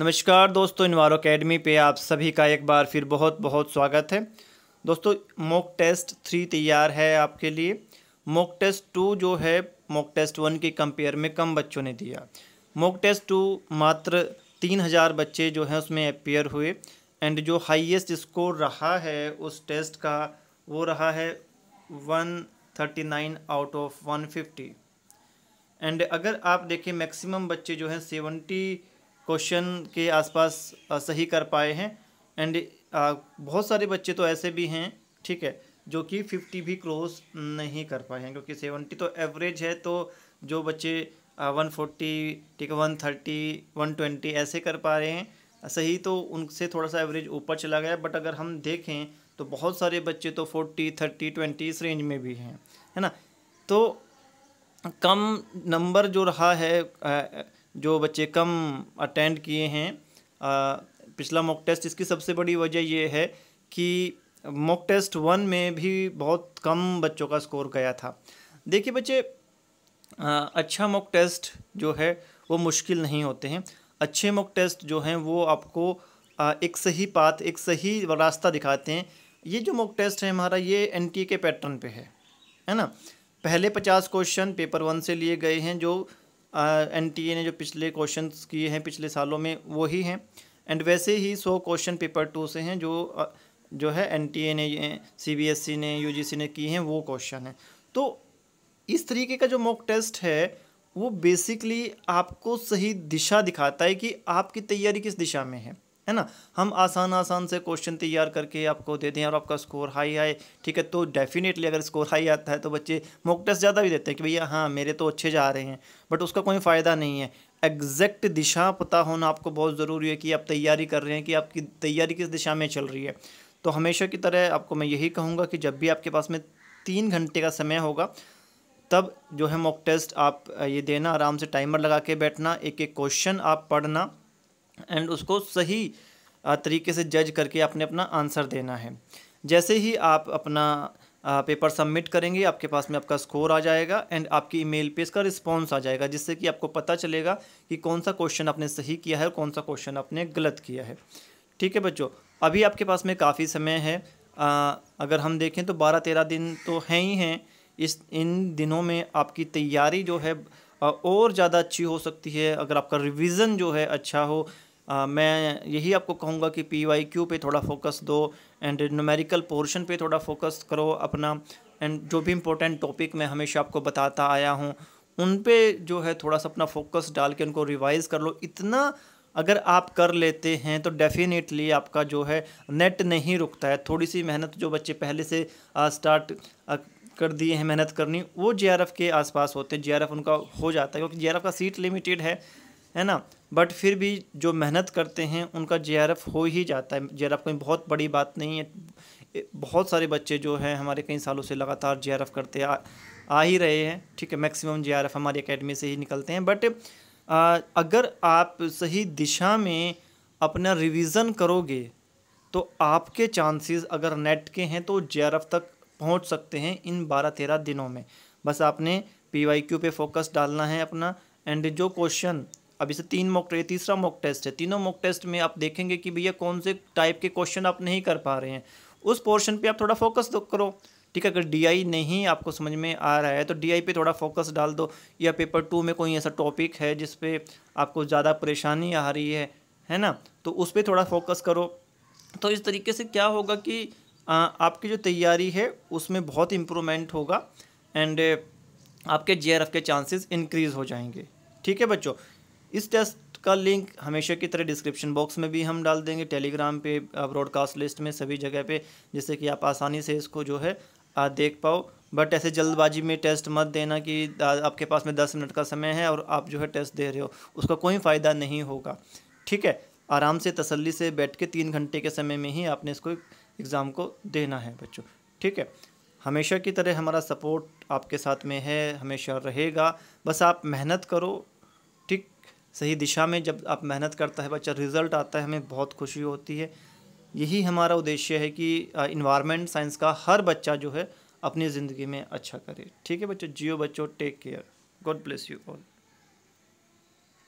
नमस्कार दोस्तों इनवारो अकेडमी पे आप सभी का एक बार फिर बहुत बहुत स्वागत है दोस्तों मॉक टेस्ट थ्री तैयार है आपके लिए मॉक टेस्ट टू जो है मॉक टेस्ट वन के कंपेयर में कम बच्चों ने दिया मॉक टेस्ट टू मात्र तीन हज़ार बच्चे जो हैं उसमें अपेयर हुए एंड जो हाईएस्ट स्कोर रहा है उस टेस्ट का वो रहा है one thirty nine out of one fifty and अगर आप देखें मैक्सिमम बच्चे जो हैं सेवेंटी क्वेश्चन के आसपास सही कर पाए हैं एंड बहुत सारे बच्चे तो ऐसे भी हैं ठीक है जो कि फिफ्टी भी क्रॉस नहीं कर पाए हैं क्योंकि सेवेंटी तो एवरेज है तो जो बच्चे वन फोर्टी ठीक है वन थर्टी वन ट्वेंटी ऐसे कर पा रहे हैं सही तो उनसे थोड़ा सा एवरेज ऊपर चला गया बट अगर हम देखें तो बहुत सारे बच्चे तो फोर्टी थर्टी ट्वेंटी इस रेंज में भी हैं है ना तो कम नंबर जो रहा है जो बच्चे कम अटेंड किए हैं पिछला मॉक टेस्ट इसकी सबसे बड़ी वजह यह है कि मॉक टेस्ट वन में भी बहुत कम बच्चों का स्कोर गया था देखिए बच्चे अच्छा मॉक टेस्ट जो है वो मुश्किल नहीं होते हैं अच्छे मॉक टेस्ट जो हैं वो आपको एक सही पाथ एक सही रास्ता दिखाते हैं ये जो मॉक टेस्ट है हमारा ये एन के पैटर्न पे है है ना पहले पचास क्वेश्चन पेपर वन से लिए गए हैं जो एन टी ए ने जो पिछले क्वेश्चन किए हैं पिछले सालों में वो ही हैं एंड वैसे ही सौ क्वेश्चन पेपर टू से हैं जो जो है एन टी ए ने सी बी एस ई ने यू जी सी ने किए हैं वो क्वेश्चन हैं तो इस तरीके का जो मॉक टेस्ट है वो बेसिकली आपको सही दिशा दिखाता है कि आपकी तैयारी किस दिशा में है है ना हम आसान आसान से क्वेश्चन तैयार करके आपको दे दें और आपका स्कोर हाई आए ठीक है तो डेफिनेटली अगर स्कोर हाई आता है तो बच्चे मॉक टेस्ट ज़्यादा भी देते हैं कि भैया हाँ मेरे तो अच्छे जा रहे हैं बट उसका कोई फ़ायदा नहीं है एग्जैक्ट दिशा पता होना आपको बहुत ज़रूरी है कि आप तैयारी कर रहे हैं कि आपकी तैयारी किस दिशा में चल रही है तो हमेशा की तरह आपको मैं यही कहूँगा कि जब भी आपके पास में तीन घंटे का समय होगा तब जो है मॉक टेस्ट आप ये देना आराम से टाइमर लगा के बैठना एक एक क्वेश्चन आप पढ़ना एंड उसको सही तरीके से जज करके आपने अपना आंसर देना है जैसे ही आप अपना पेपर सबमिट करेंगे आपके पास में आपका स्कोर आ जाएगा एंड आपकी ईमेल पे इसका रिस्पांस आ जाएगा जिससे कि आपको पता चलेगा कि कौन सा क्वेश्चन आपने सही किया है और कौन सा क्वेश्चन आपने गलत किया है ठीक है बच्चों अभी आपके पास में काफ़ी समय है आ, अगर हम देखें तो बारह तेरह दिन तो हैं ही हैं इस इन दिनों में आपकी तैयारी जो है और ज़्यादा अच्छी हो सकती है अगर आपका रिविज़न जो है अच्छा हो आ, मैं यही आपको कहूँगा कि पी वाई क्यू पर थोड़ा फोकस दो एंड नोमेरिकल पोर्शन पे थोड़ा फोकस करो अपना एंड जो भी इम्पोर्टेंट टॉपिक मैं हमेशा आपको बताता आया हूँ उन पे जो है थोड़ा सा अपना फोकस डाल के उनको रिवाइज कर लो इतना अगर आप कर लेते हैं तो डेफिनेटली आपका जो है नेट नहीं रुकता है थोड़ी सी मेहनत जो बच्चे पहले से आ, स्टार्ट आ, कर दिए हैं मेहनत करनी वो जे के आसपास होते हैं जे उनका हो जाता है क्योंकि जे का सीट लिमिटेड है है ना बट फिर भी जो मेहनत करते हैं उनका जे हो ही जाता है जे कोई बहुत बड़ी बात नहीं है बहुत सारे बच्चे जो हैं हमारे कई सालों से लगातार जे करते आ, आ ही रहे हैं ठीक है मैक्सिमम जे हमारी अकेडमी से ही निकलते हैं बट अगर आप सही दिशा में अपना रिवीजन करोगे तो आपके चांसेस अगर नेट के हैं तो जे तक पहुंच सकते हैं इन बारह तेरह दिनों में बस आपने पी वाई क्यू पे फोकस डालना है अपना एंड जो क्वेश्चन अब इसे तीन मॉक ये तीसरा मॉक टेस्ट है तीनों मॉक टेस्ट में आप देखेंगे कि भैया कौन से टाइप के क्वेश्चन आप नहीं कर पा रहे हैं उस पोर्शन पे आप थोड़ा फोकस तो करो ठीक है अगर डीआई नहीं आपको समझ में आ रहा है तो डीआई पे थोड़ा फोकस डाल दो या पेपर टू में कोई ऐसा टॉपिक है जिस पर आपको ज़्यादा परेशानी आ रही है है ना तो उस पर थोड़ा फोकस करो तो इस तरीके से क्या होगा कि आ, आपकी जो तैयारी है उसमें बहुत इम्प्रूवमेंट होगा एंड आपके जे के चांसेस इंक्रीज़ हो जाएंगे ठीक है बच्चों इस टेस्ट का लिंक हमेशा की तरह डिस्क्रिप्शन बॉक्स में भी हम डाल देंगे टेलीग्राम पे ब्रॉडकास्ट लिस्ट में सभी जगह पे जिससे कि आप आसानी से इसको जो है आ, देख पाओ बट ऐसे जल्दबाजी में टेस्ट मत देना कि आपके पास में दस मिनट का समय है और आप जो है टेस्ट दे रहे हो उसका कोई फ़ायदा नहीं होगा ठीक है आराम से तसल्ली से बैठ के तीन घंटे के समय में ही आपने इसको एग्ज़ाम को देना है बच्चों ठीक है हमेशा की तरह हमारा सपोर्ट आपके साथ में है हमेशा रहेगा बस आप मेहनत करो ठीक सही दिशा में जब आप मेहनत करता है बच्चा रिज़ल्ट आता है हमें बहुत खुशी होती है यही हमारा उद्देश्य है कि इन्वायरमेंट साइंस का हर बच्चा जो है अपनी ज़िंदगी में अच्छा करे ठीक है बच्चों जियो बच्चों take care God bless you all